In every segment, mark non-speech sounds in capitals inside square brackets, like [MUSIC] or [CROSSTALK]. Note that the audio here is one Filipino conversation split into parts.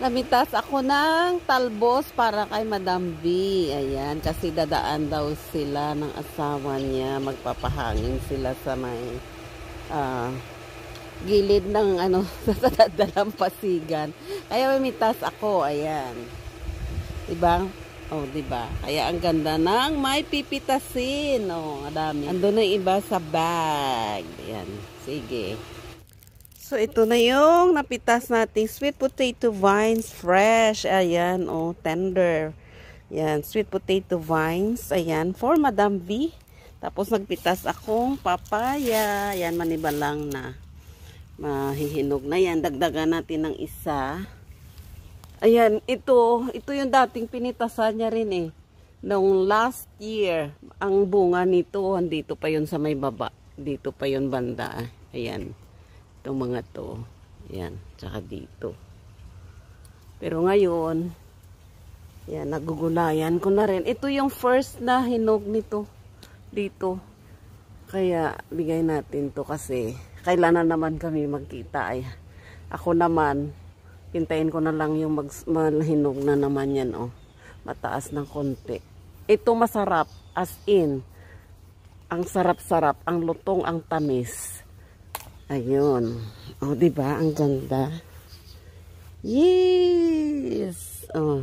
Namitas ako ng talbos para kay Madam B. Ayan, kasi dadaan daw sila ng asawa niya. Magpapahangin sila sa may uh, gilid ng ano, [LAUGHS] sa dalampasigan. Kaya mamitas ako, ayan. Diba? Oh, diba? Kaya ang ganda ng may pipitasin. Oh, ang dami. Andun na iba sa bag. Ayan, sige. So, ito na yung napitas nating sweet potato vines fresh. Ayan, oh, tender. Ayan, sweet potato vines. Ayan, for Madam V. Tapos, nagpitas akong papaya. Ayan, manibalang na. Mahihinog na yan. Dagdagan natin ng isa. Ayan, ito. Ito yung dating pinitasan niya rin eh. Noong last year, ang bunga nito, andito pa yun sa may baba. Dito pa yun banda. Ayan itong mga to yan, tsaka dito pero ngayon yan, nagugulayan ko na rin ito yung first na hinog nito dito kaya bigay natin to kasi kailanan naman kami magkita ay ako naman pintayin ko na lang yung mag, malhinog na naman yan oh mataas ng konti ito masarap as in ang sarap-sarap, ang lutong, ang tamis Ayun. O, oh, ba diba? Ang ganda. Yes! O. Oh.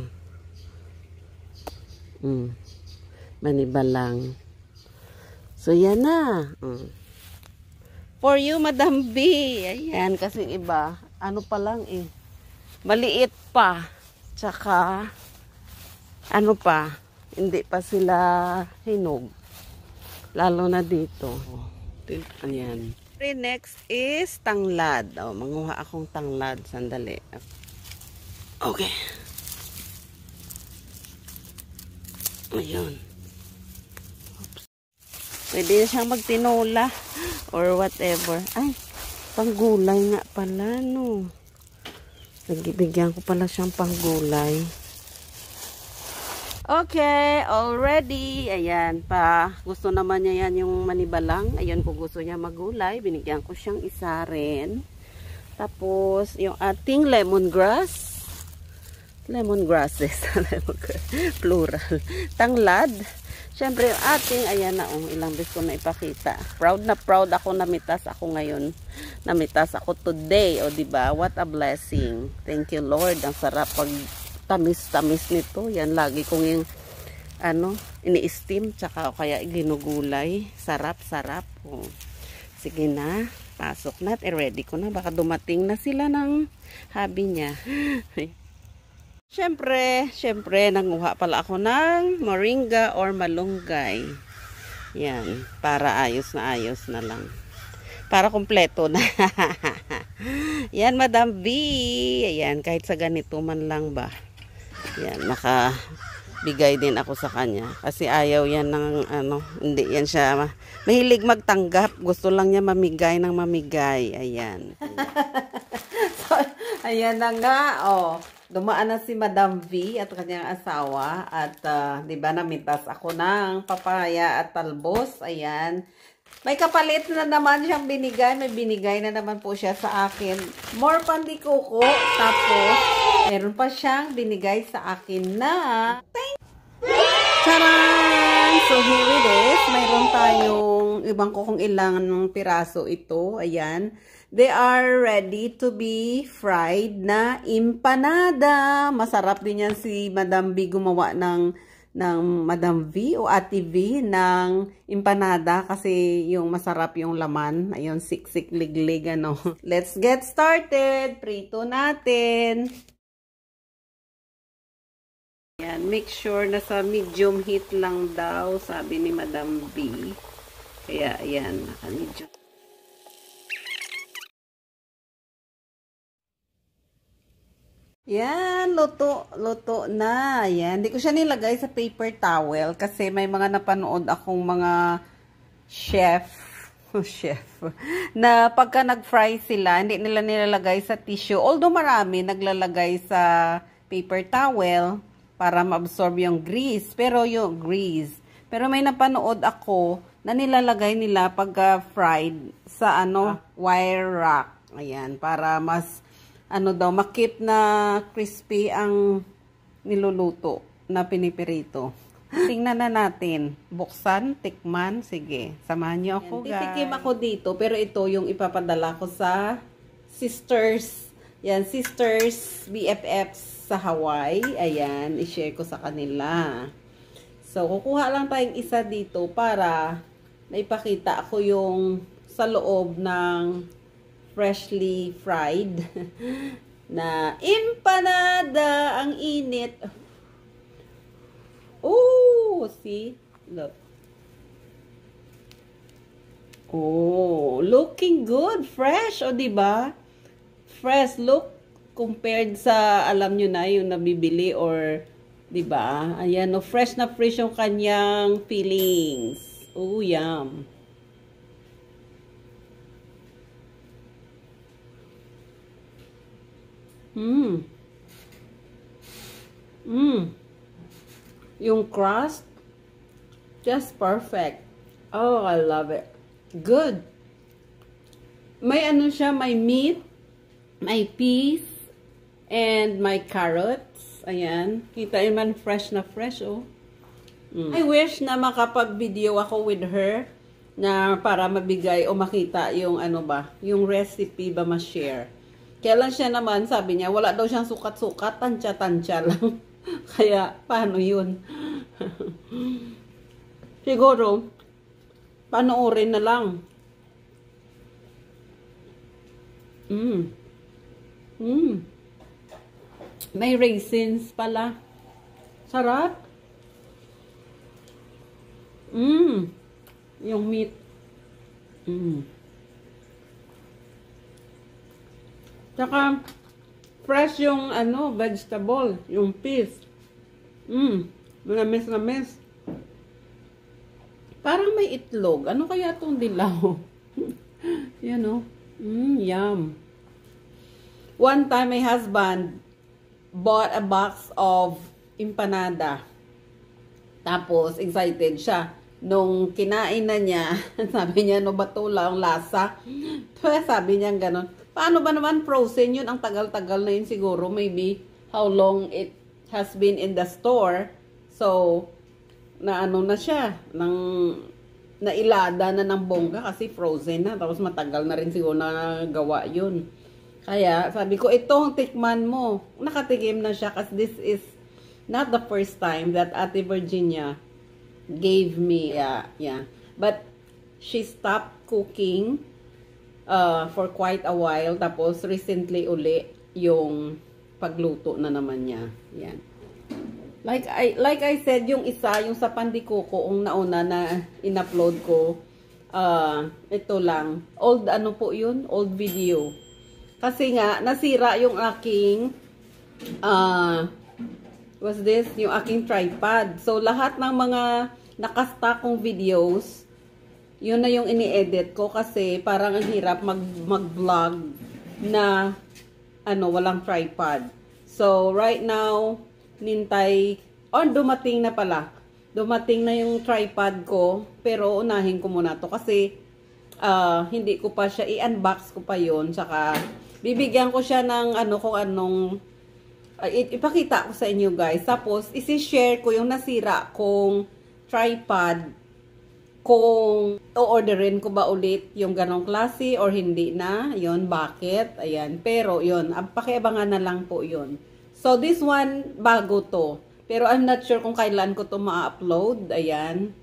Mm. Maniba lang. So, yan na. Mm. For you, Madam B. Ayan, kasi iba. Ano pa lang eh. Maliit pa. Tsaka, ano pa. Hindi pa sila hinog. Lalo na dito. Ayan. Siyempre, next is tanglad. O, oh, manguha akong tanglad. Sandali. Okay. Ayun. Oops. Pwede siyang magtinola or whatever. Ay, panggulay nga pala, no. Bigyan ko pala siyang panggulay. Okay, already. Ayan pa. Gusto naman niya yan yung manibalang. Ayan po gusto niya magulay. Binigyan ko siyang isa rin. Tapos, yung ating lemongrass. Lemongrasses. lemongrass. [LAUGHS] Plural. Tanglad. Siyempre, yung ating, ayan na, oh, ilang beses ko na ipakita. Proud na proud ako namitas ako ngayon. Namitas ako today, o oh, ba diba? What a blessing. Thank you, Lord. Ang sarap pag tamis-tamis nito. Yan, lagi kong yung ano, ini-steam, tsaka o kaya ginugulay. Sarap, sarap. Oh. Sige na, pasok na. E ready ko na. Baka dumating na sila ng hobby niya. syempre, [LAUGHS] syempre, nanguha pala ako ng moringa or malunggay. Yan, para ayos na ayos na lang. Para kumpleto na. [LAUGHS] Yan, Madam B. Ayan, kahit sa ganito man lang ba. Yan, nakabigay din ako sa kanya. Kasi ayaw yan ng ano, hindi yan siya. Mahilig magtanggap. Gusto lang niya mamigay ng mamigay. Ayan. [LAUGHS] so, ayan na nga, oh. Dumaan na si Madam V at kanyang asawa at uh, 'di ba namitas ako ng papaya at talbos. Ayan. May kapalit na naman siyang binigay. May binigay na naman po siya sa akin. More pandikuko. Tapos, meron pa siyang binigay sa akin na... Thank So, here it is. Mayroon tayong ibang ko ilang ng piraso ito. Ayan. They are ready to be fried na impanada. Masarap din yan si Madam B gumawa ng ng Madam V o Ate V ng empanada kasi yung masarap yung laman. Ayun, siksik liglig ano. [LAUGHS] Let's get started! Prito natin! Yan, make sure na sa medium heat lang daw, sabi ni Madam V. Kaya, ayan, naka-medium. Yan, luto, luto na. Yan, hindi ko siya nilagay sa paper towel kasi may mga napanood akong mga chef, [LAUGHS] oh, chef, na pagka nag-fry sila, hindi nila nilalagay sa tissue. Although marami naglalagay sa paper towel para maabsorb yung grease, pero yung grease. Pero may napanood ako na nilalagay nila pagka-fried sa ano, ah. wire rack. Ayan, para mas ano daw, makit na crispy ang niluluto na pinipirito. Tingnan na natin. Buksan, tikman, sige. Samahan niyo ako, Yan. guys. Titikim ako dito, pero ito yung ipapadala ko sa sisters. Yan, sisters, BFFs sa Hawaii. Ayan, i-share ko sa kanila. So, kukuha lang tayong isa dito para naipakita ako yung sa loob ng freshly fried [LAUGHS] na empanada. Ang init. Oh, see? Look. Oh, looking good. Fresh, o oh, diba? Fresh look compared sa, alam nyo na, yung nabibili or, diba? Ayan, no, fresh na fresh yung kanyang feelings. Oh, yum. Mmm. Mmm. Yung crust, just perfect. Oh, I love it. Good. May ano siya, may meat, may peas, and my carrots. Ayan. Kita man fresh na fresh, oh. Mm. I wish na makapag-video ako with her na para mabigay o makita yung ano ba, yung recipe ba ma-share. Kailan siya naman, sabi niya, wala daw siyang sukat-sukat, tansya-tansya lang. [LAUGHS] Kaya, paano yun? [LAUGHS] Siguro, panoorin na lang. Mm. Mm. May raisins pala. Sarap. Mm. Yung meat. Mm. Tsaka, fresh yung ano, vegetable, yung peas. Mmm, namis namis. Parang may itlog. Ano kaya itong dilaw? [LAUGHS] Yan o. Oh. Mmm, yum. One time, my husband bought a box of empanada. Tapos, excited siya. Nung kinain na niya, [LAUGHS] sabi niya, no ba ito lang lasa? [LAUGHS] Sabi niya, ganon Paano ba naman frozen yun? Ang tagal-tagal na yun siguro. Maybe how long it has been in the store. So, na ano na siya. Nang, nailada na ng bongga kasi frozen na. Tapos matagal na rin siguro na gawa yun. Kaya sabi ko, itong tikman mo. Nakatikim na siya kasi this is not the first time that Ate Virginia gave me. Yeah, uh, yeah. But she stopped cooking uh, for quite a while. Tapos, recently uli yung pagluto na naman niya. Yan. Like I, like I said, yung isa, yung sa pandikoko, yung nauna na in-upload ko, uh, ito lang. Old ano po yun? Old video. Kasi nga, nasira yung aking, uh, ah, was this? Yung aking tripod. So, lahat ng mga nakasta kong videos, yun na yung ini-edit ko kasi parang ang hirap mag-vlog mag na ano, walang tripod. So, right now, nintay, oh, dumating na pala. Dumating na yung tripod ko, pero unahin ko muna to kasi uh, hindi ko pa siya, i-unbox ko pa yon tsaka bibigyan ko siya ng ano kung anong uh, ipakita ko sa inyo guys. Tapos, isi-share ko yung nasira kong tripod kung o-orderin ko ba ulit yung ganong klase or hindi na, yon bakit, ayan. Pero yon ah, pakiabangan na lang po yon So, this one, bago to. Pero I'm not sure kung kailan ko to ma-upload, ayan.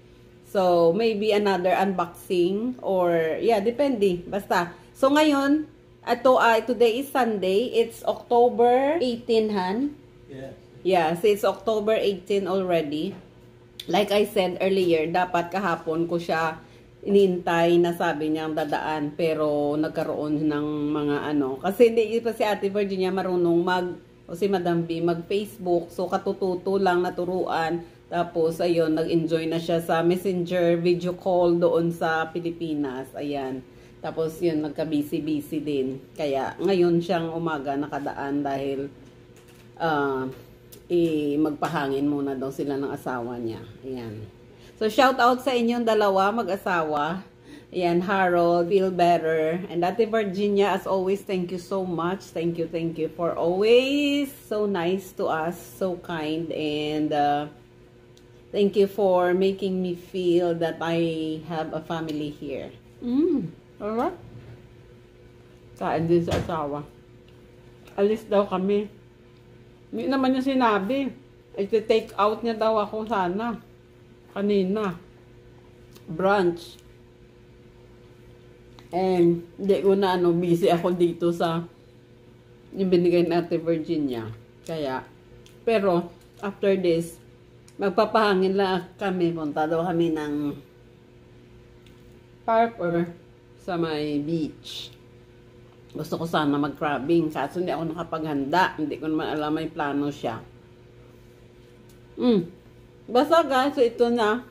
So, maybe another unboxing or, yeah, depende. Basta. So, ngayon, ato, uh, ah, today is Sunday. It's October 18, han? Yeah. Yeah, so it's October 18 already. Like I said earlier, dapat kahapon ko siya inintay na sabi niya ang dadaan pero nagkaroon ng mga ano. Kasi hindi pa si Ate Virginia marunong mag o si Madam B mag Facebook. So katututo lang naturuan. Tapos ayun, nag-enjoy na siya sa messenger video call doon sa Pilipinas. Ayan. Tapos yun, nagka-busy-busy din. Kaya ngayon siyang umaga nakadaan dahil uh, i magpahangin muna daw sila ng asawa niya. Ayan. So, shout out sa inyong dalawa, mag-asawa. Ayan, Harold, feel better. And Ate Virginia, as always, thank you so much. Thank you, thank you for always so nice to us, so kind. And uh, thank you for making me feel that I have a family here. Mm, alright. Kain din sa asawa. Alis daw kami. Hindi naman yung sinabi. I-take eh, out niya daw ako sana. Kanina. Brunch. And, hindi ko na ano, busy ako dito sa yung binigay ni Ate Virginia. Kaya, pero, after this, magpapahangin lang kami. Punta daw kami ng park or sa may beach. Gusto ko sana mag-crabbing, kaso hindi ako nakapaghanda. Hindi ko naman alam may plano siya. Mm. Basta guys, so ito na.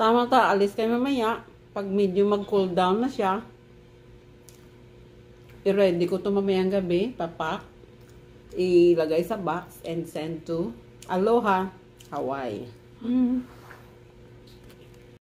Tama ta, alis kayo mamaya. Pag medyo mag-cool down na siya, i-ready ko ito mamayang gabi, papak. Ilagay sa box and send to Aloha, Hawaii. Mm.